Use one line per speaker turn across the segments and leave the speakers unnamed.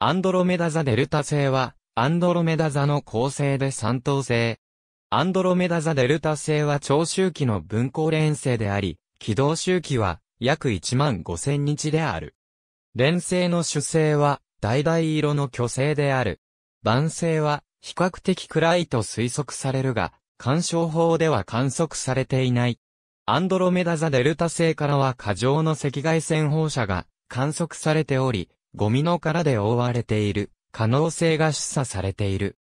アンドロメダ座デルタ星は、アンドロメダ座の構成で三等星。アンドロメダ座デルタ星は長周期の分光連星であり、軌道周期は約1万5000日である。連星の主星は、大々色の巨星である。晩星は、比較的暗いと推測されるが、干渉法では観測されていない。アンドロメダ座デルタ星からは過剰の赤外線放射が観測されており、ゴミの殻で覆われている可能性が示唆されている。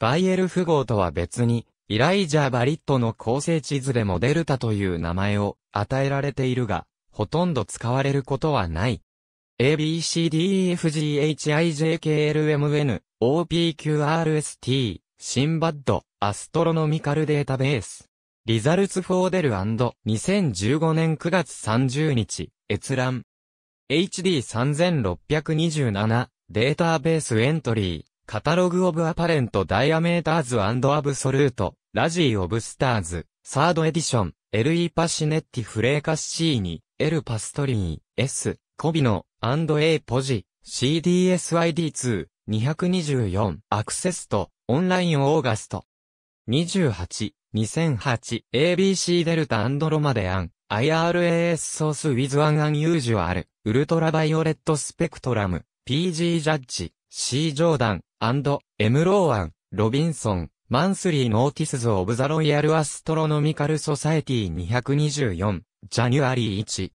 バイエル符号とは別に、イライジャ・ー・バリットの構成地図でもデルタという名前を与えられているが、ほとんど使われることはない。ABCDEFGHIJKLMNOPQRST シンバッドアストロノミカルデータベースリザルツフォーデル &2015 年9月30日閲覧 HD3627 データベースエントリーカタログオブアパレントダイアメーターズアブソルートラジーオブスターズサードエディション LE パシネッティフレーカスシーニ L パストリー S コビノ &A ポジ CDSID2 224アクセスト、オンラインオーガスト28 2008ABC デルタロマデアン IRAS Source with an unusual, ultraviolet spectrum, PG Judge, C. Jordan, and M. Rowan, Robinson, Monthly Notices of the Royal Astronomical Society 224, January 1.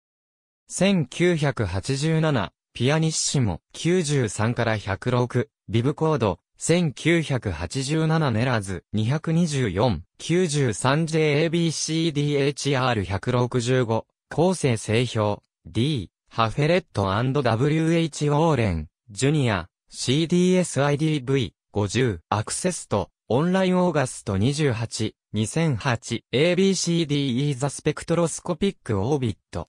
1987、ピアニッシモ93から106、ビブコード、1987ネラズ 224-93JABCDHR165 構成製表 D ハフェレット &WH オーレンジュニア CDSIDV50 アクセストオンラインオーガスト28 2008 ABCDE ザスペクトロスコピックオービット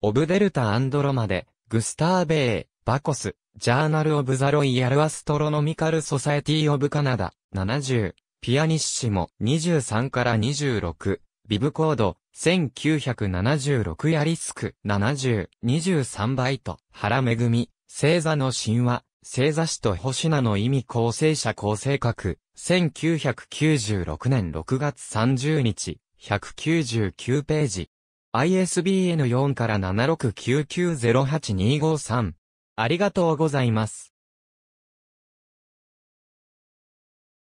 オブデルタアンドロマでグスターベイ、バコス、ジャーナル・オブ・ザ・ロイヤル・アストロノミカル・ソサエティ・オブ・カナダ、70、ピアニッシモ、23から26、ビブコード、1976ヤリスク、70、23バイト、原めぐみ、星座の神話、星座史と星名の意味構成者構成格、1996年6月30日、199ページ。ISBN4 から769908253。ありがとうございます。